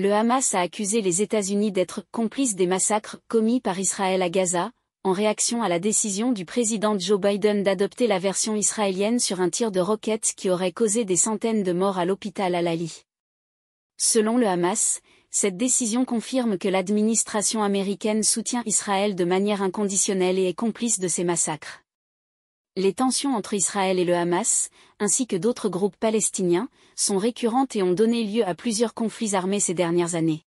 le Hamas a accusé les États-Unis d'être complices des massacres commis par Israël à Gaza, en réaction à la décision du président Joe Biden d'adopter la version israélienne sur un tir de roquettes qui aurait causé des centaines de morts à l'hôpital Al-Ali. Selon le Hamas, cette décision confirme que l'administration américaine soutient Israël de manière inconditionnelle et est complice de ces massacres. Les tensions entre Israël et le Hamas, ainsi que d'autres groupes palestiniens, sont récurrentes et ont donné lieu à plusieurs conflits armés ces dernières années.